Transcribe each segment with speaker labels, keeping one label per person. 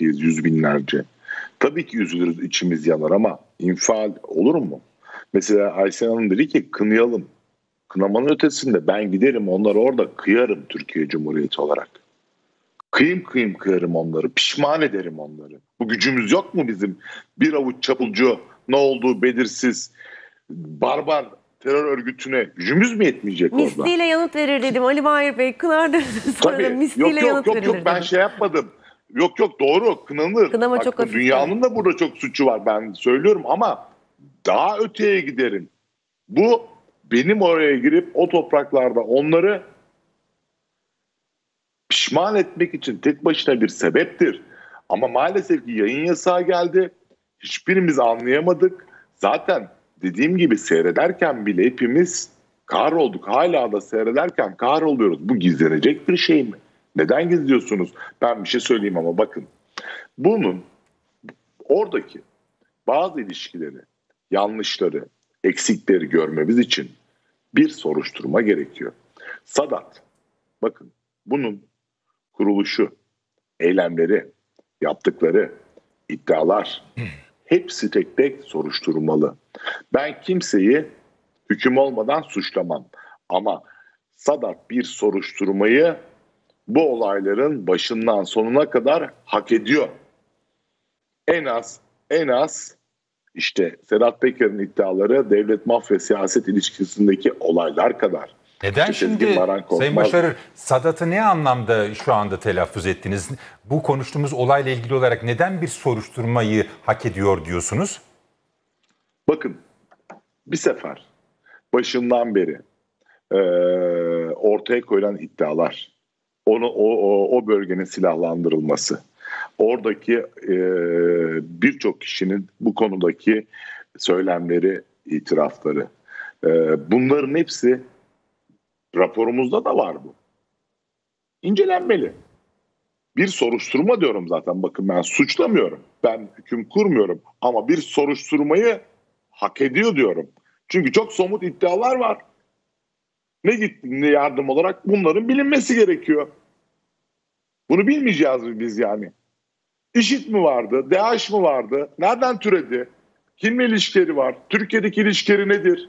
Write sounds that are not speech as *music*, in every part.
Speaker 1: meraklıyız yüz binlerce. Tabii ki üzülürüz içimiz yanar ama infial olur mu? Mesela Aysen Hanım dedi ki kınayalım. Kınamanın ötesinde ben giderim onları orada kıyarım Türkiye Cumhuriyeti olarak. Kıyım kıyım kıyarım onları. Pişman ederim onları. Bu gücümüz yok mu bizim? Bir avuç çapulcu ne olduğu belirsiz barbar terör örgütüne gücümüz mü yetmeyecek misliyle orada? Misliyle
Speaker 2: yanıt verir dedim Ali Bahir Bey. Kınar *laughs* sonra Tabii. misliyle yok, yok, yok, Yok yok
Speaker 1: ben şey yapmadım. Yok yok doğru kınanır. Kınama Bak, çok hafif. Dünyanın da burada çok suçu var ben söylüyorum ama daha öteye giderim. Bu benim oraya girip o topraklarda onları pişman etmek için tek başına bir sebeptir. Ama maalesef ki yayın yasağı geldi. Hiçbirimiz anlayamadık. Zaten dediğim gibi seyrederken bile hepimiz kahrolduk. Hala da seyrederken kahroluyoruz. Bu gizlenecek bir şey mi? Neden gizliyorsunuz? Ben bir şey söyleyeyim ama bakın. Bunun oradaki bazı ilişkileri, yanlışları, eksikleri görmemiz için bir soruşturma gerekiyor. Sadat, bakın bunun kuruluşu, eylemleri, yaptıkları, iddialar hepsi tek tek soruşturulmalı. Ben kimseyi hüküm olmadan suçlamam ama Sadat bir soruşturmayı bu olayların başından sonuna kadar hak ediyor. En az en az işte Sedat Peker'in iddiaları devlet mafya siyaset ilişkisindeki olaylar kadar.
Speaker 2: Neden işte şimdi Sayın Başarır Sadat'ı ne anlamda şu anda telaffuz ettiniz? Bu konuştuğumuz olayla ilgili olarak neden bir soruşturmayı hak ediyor diyorsunuz? Bakın bir sefer
Speaker 1: başından beri e, ortaya koyulan iddialar onu o, o, o bölgenin silahlandırılması. Oradaki e, birçok kişinin bu konudaki söylemleri, itirafları. E, bunların hepsi raporumuzda da var bu. İncelenmeli. Bir soruşturma diyorum zaten. Bakın ben suçlamıyorum. Ben hüküm kurmuyorum ama bir soruşturmayı hak ediyor diyorum. Çünkü çok somut iddialar var ne gittiğinde yardım olarak bunların bilinmesi gerekiyor. Bunu bilmeyeceğiz biz yani. İşit mi vardı? DAEŞ mı vardı? Nereden türedi? Kimle ilişkileri var? Türkiye'deki ilişkileri nedir?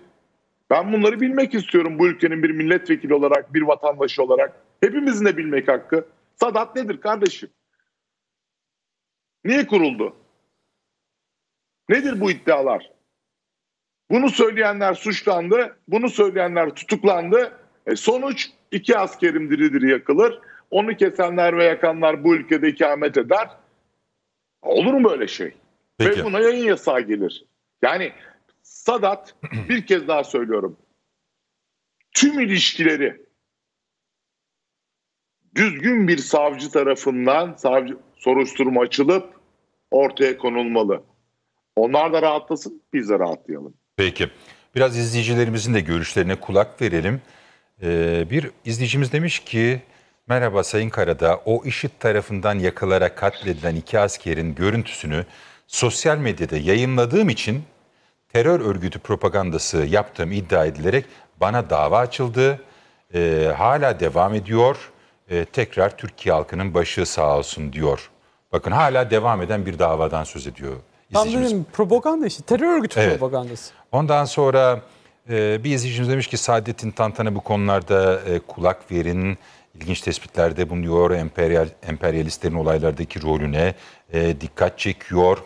Speaker 1: Ben bunları bilmek istiyorum bu ülkenin bir milletvekili olarak, bir vatandaşı olarak. Hepimizin de bilmek hakkı. Sadat nedir kardeşim? Niye kuruldu? Nedir bu iddialar? Bunu söyleyenler suçlandı, bunu söyleyenler tutuklandı. E sonuç iki askerim diridir yakılır. Onu kesenler ve yakanlar bu ülkede ikamet eder. Olur mu böyle şey? Peki. Ve buna yayın yasağı gelir. Yani Sadat *clears throat* bir kez daha söylüyorum. Tüm ilişkileri düzgün bir savcı tarafından savcı soruşturma açılıp ortaya konulmalı. Onlar da rahatlasın, biz de rahatlayalım.
Speaker 2: Peki. Biraz izleyicilerimizin de görüşlerine kulak verelim. Ee, bir izleyicimiz demiş ki, merhaba Sayın Karada, o IŞİD tarafından yakılarak katledilen iki askerin görüntüsünü sosyal medyada yayınladığım için terör örgütü propagandası yaptığım iddia edilerek bana dava açıldı. Ee, hala devam ediyor. Ee, tekrar Türkiye halkının başı sağ olsun diyor. Bakın hala devam eden bir davadan söz ediyor
Speaker 3: Tam dedim propaganda işi, terör örgütü evet. propagandası.
Speaker 2: Ondan sonra e, bir izleyicimiz demiş ki Saadettin Tantan'a bu konularda e, kulak verin. İlginç tespitlerde bulunuyor. Emperyal, emperyalistlerin olaylardaki rolüne e, dikkat çekiyor.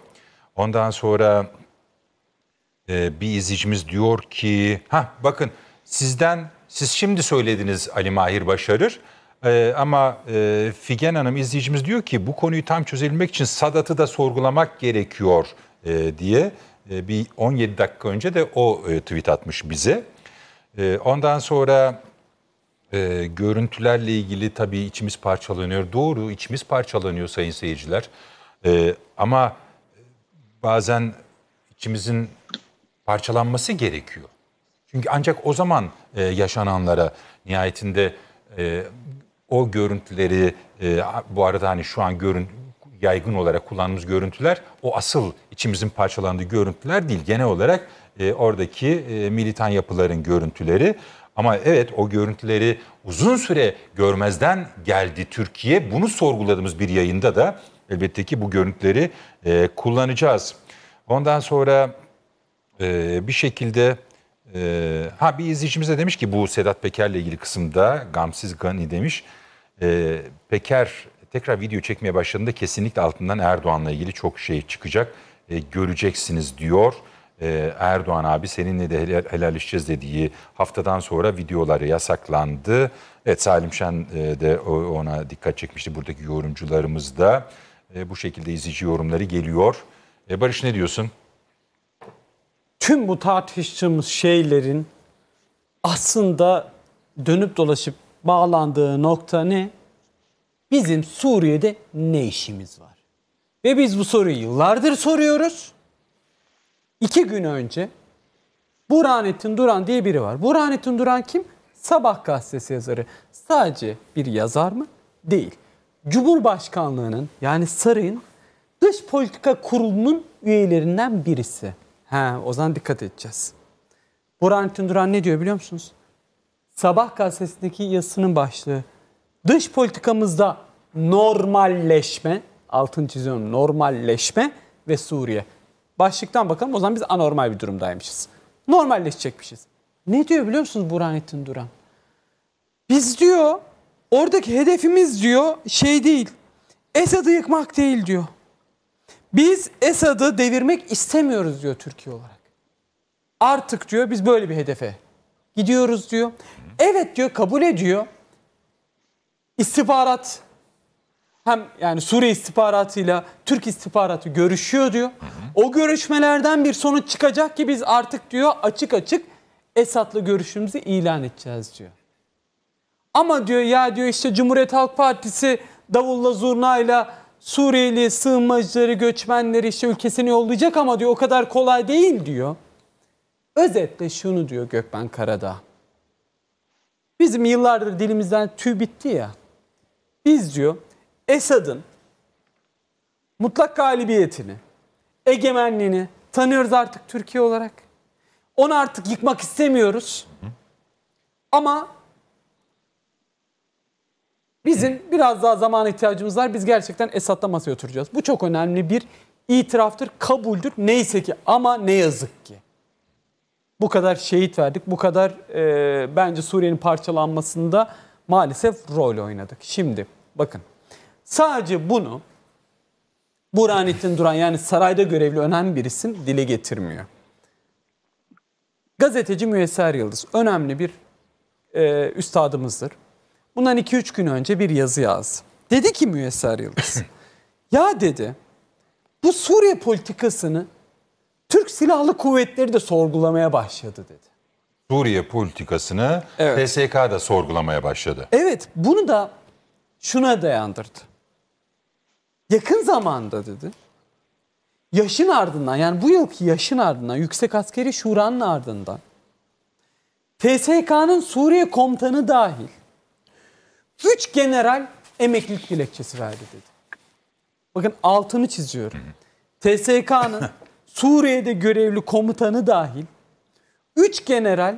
Speaker 2: Ondan sonra e, bir izleyicimiz diyor ki, ha bakın sizden siz şimdi söylediniz Ali Mahir Başarır. Ee, ama e, Figen Hanım izleyicimiz diyor ki bu konuyu tam çözülmek için Sadat'ı da sorgulamak gerekiyor e, diye e, bir 17 dakika önce de o e, tweet atmış bize. E, ondan sonra e, görüntülerle ilgili tabii içimiz parçalanıyor. Doğru içimiz parçalanıyor sayın seyirciler. E, ama e, bazen içimizin parçalanması gerekiyor. Çünkü ancak o zaman e, yaşananlara nihayetinde e, o görüntüleri e, bu arada hani şu an görün yaygın olarak kullandığımız görüntüler o asıl içimizin parçalandığı görüntüler değil. Genel olarak e, oradaki e, militan yapıların görüntüleri. Ama evet o görüntüleri uzun süre görmezden geldi Türkiye. Bunu sorguladığımız bir yayında da elbette ki bu görüntüleri e, kullanacağız. Ondan sonra e, bir şekilde ee, ha bir izleyicimiz de demiş ki bu Sedat Peker'le ilgili kısımda Gamsiz Gani demiş. E, Peker tekrar video çekmeye başladığında kesinlikle altından Erdoğan'la ilgili çok şey çıkacak. E, göreceksiniz diyor. E, Erdoğan abi seninle de helal, helalleşeceğiz dediği haftadan sonra videoları yasaklandı. Evet Salim Şen e, de ona dikkat çekmişti buradaki yorumcularımız da. E, bu şekilde izleyici yorumları geliyor. E, Barış ne diyorsun? tüm bu
Speaker 3: tartıştığımız şeylerin aslında dönüp dolaşıp bağlandığı nokta ne? Bizim Suriye'de ne işimiz var? Ve biz bu soruyu yıllardır soruyoruz. İki gün önce Burhanettin Duran diye biri var. Burhanettin Duran kim? Sabah gazetesi yazarı. Sadece bir yazar mı? Değil. Cumhurbaşkanlığının yani sarayın dış politika kurulunun üyelerinden birisi. He, o zaman dikkat edeceğiz. Burhanettin Duran ne diyor biliyor musunuz? Sabah gazetesindeki yazısının başlığı. Dış politikamızda normalleşme, altın çiziyorum normalleşme ve Suriye. Başlıktan bakalım o zaman biz anormal bir durumdaymışız. Normalleşecekmişiz. Ne diyor biliyor musunuz Burhanettin Duran? Biz diyor oradaki hedefimiz diyor şey değil. Esad'ı yıkmak değil diyor. Biz Esad'ı devirmek istemiyoruz diyor Türkiye olarak. Artık diyor biz böyle bir hedefe gidiyoruz diyor. Evet diyor kabul ediyor. İstihbarat hem yani Suriye istihbaratıyla Türk istihbaratı görüşüyor diyor. O görüşmelerden bir sonuç çıkacak ki biz artık diyor açık açık Esad'la görüşümüzü ilan edeceğiz diyor. Ama diyor ya diyor işte Cumhuriyet Halk Partisi davulla zurnayla Suriyeli sığınmacıları, göçmenleri işte ülkesine yollayacak ama diyor o kadar kolay değil diyor. Özetle şunu diyor Gökben Karadağ. Bizim yıllardır dilimizden tüy bitti ya. Biz diyor Esad'ın mutlak galibiyetini, egemenliğini tanıyoruz artık Türkiye olarak. Onu artık yıkmak istemiyoruz. Ama Bizim biraz daha zaman ihtiyacımız var. Biz gerçekten Esad'la masaya oturacağız. Bu çok önemli bir itiraftır, kabuldür. Neyse ki ama ne yazık ki. Bu kadar şehit verdik. Bu kadar e, bence Suriye'nin parçalanmasında maalesef rol oynadık. Şimdi bakın sadece bunu Burhanettin Duran yani sarayda görevli önemli bir isim dile getirmiyor. Gazeteci Müyesser Yıldız önemli bir e, üstadımızdır. Bundan 2-3 gün önce bir yazı yazdı. Dedi ki Müyesser Yıldız. *laughs* ya dedi bu Suriye politikasını Türk Silahlı Kuvvetleri de sorgulamaya başladı dedi.
Speaker 2: Suriye politikasını evet. PSK da sorgulamaya başladı.
Speaker 3: Evet bunu da şuna dayandırdı. Yakın zamanda dedi. Yaşın ardından yani bu yılki yaşın ardından Yüksek Askeri Şura'nın ardından TSK'nın Suriye komutanı dahil 3 general emeklilik dilekçesi verdi dedi. Bakın altını çiziyorum. TSK'nın *laughs* Suriye'de görevli komutanı dahil 3 general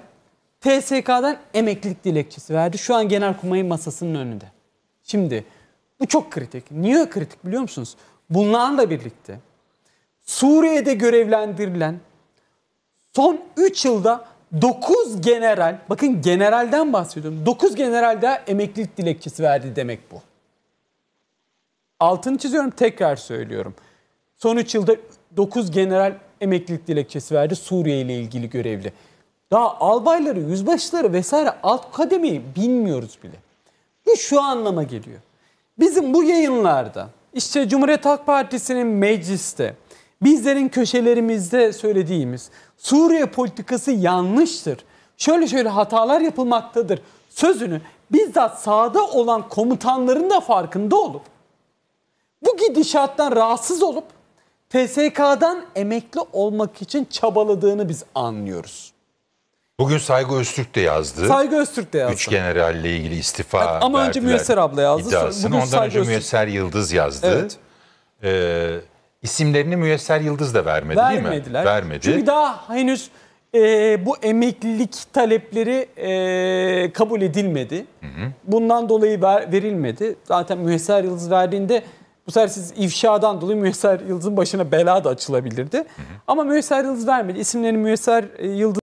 Speaker 3: TSK'dan emeklilik dilekçesi verdi. Şu an genel kumayı masasının önünde. Şimdi bu çok kritik. Niye kritik biliyor musunuz? Bunlarla da birlikte Suriye'de görevlendirilen son 3 yılda 9 general, bakın generalden bahsediyorum. 9 general daha emeklilik dilekçesi verdi demek bu. Altını çiziyorum tekrar söylüyorum. Son 3 yılda 9 general emeklilik dilekçesi verdi Suriye ile ilgili görevli. Daha albayları, yüzbaşıları vesaire alt kademeyi bilmiyoruz bile. Bu şu anlama geliyor. Bizim bu yayınlarda işte Cumhuriyet Halk Partisi'nin mecliste, bizlerin köşelerimizde söylediğimiz Suriye politikası yanlıştır. Şöyle şöyle hatalar yapılmaktadır. Sözünü bizzat sahada olan komutanların da farkında olup bu gidişattan rahatsız olup TSK'dan emekli olmak için çabaladığını biz
Speaker 2: anlıyoruz. Bugün Saygı Öztürk de yazdı. Saygı Öztürk de yazdı. Üç generalle ilgili istifa yani, Ama önce Müyesser abla yazdı. Bugün Ondan Saygı önce Müyesser Yıldız yazdı. Evet. Ee, İsimlerini Müyesser Yıldız da vermedi Vermediler. değil mi? Vermediler. Çünkü
Speaker 3: daha henüz e, bu emeklilik talepleri e, kabul edilmedi. Hı hı. Bundan dolayı ver, verilmedi. Zaten Müyesser Yıldız verdiğinde bu sefer siz ifşadan dolayı Müyesser Yıldız'ın başına bela da açılabilirdi. Hı hı. Ama Müyesser Yıldız vermedi. İsimlerini Müyesser e, Yıldız